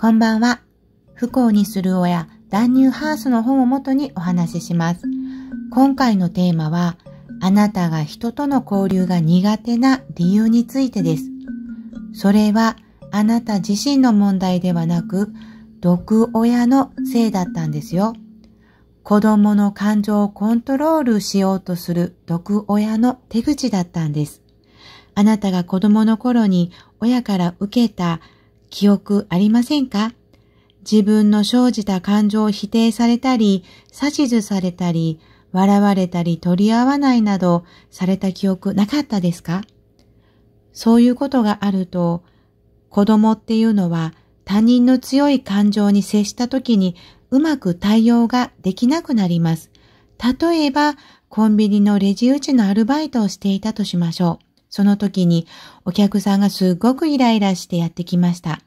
こんばんは。不幸にする親、ダンニューハースの本をもとにお話しします。今回のテーマは、あなたが人との交流が苦手な理由についてです。それは、あなた自身の問題ではなく、毒親のせいだったんですよ。子供の感情をコントロールしようとする毒親の手口だったんです。あなたが子供の頃に親から受けた記憶ありませんか自分の生じた感情を否定されたり、指図されたり、笑われたり取り合わないなどされた記憶なかったですかそういうことがあると、子供っていうのは他人の強い感情に接した時にうまく対応ができなくなります。例えば、コンビニのレジ打ちのアルバイトをしていたとしましょう。その時にお客さんがすごくイライラしてやってきました。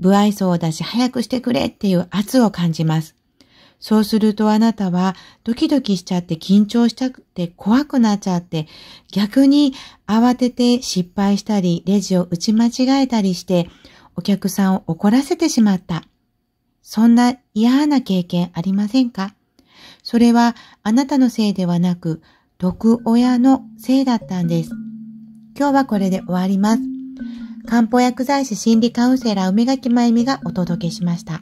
不愛想だし早くしてくれっていう圧を感じます。そうするとあなたはドキドキしちゃって緊張しちゃって怖くなっちゃって逆に慌てて失敗したりレジを打ち間違えたりしてお客さんを怒らせてしまった。そんな嫌な経験ありませんかそれはあなたのせいではなく毒親のせいだったんです。今日はこれで終わります。漢方薬剤師心理カウンセラー梅垣まゆみがお届けしました。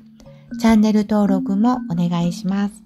チャンネル登録もお願いします。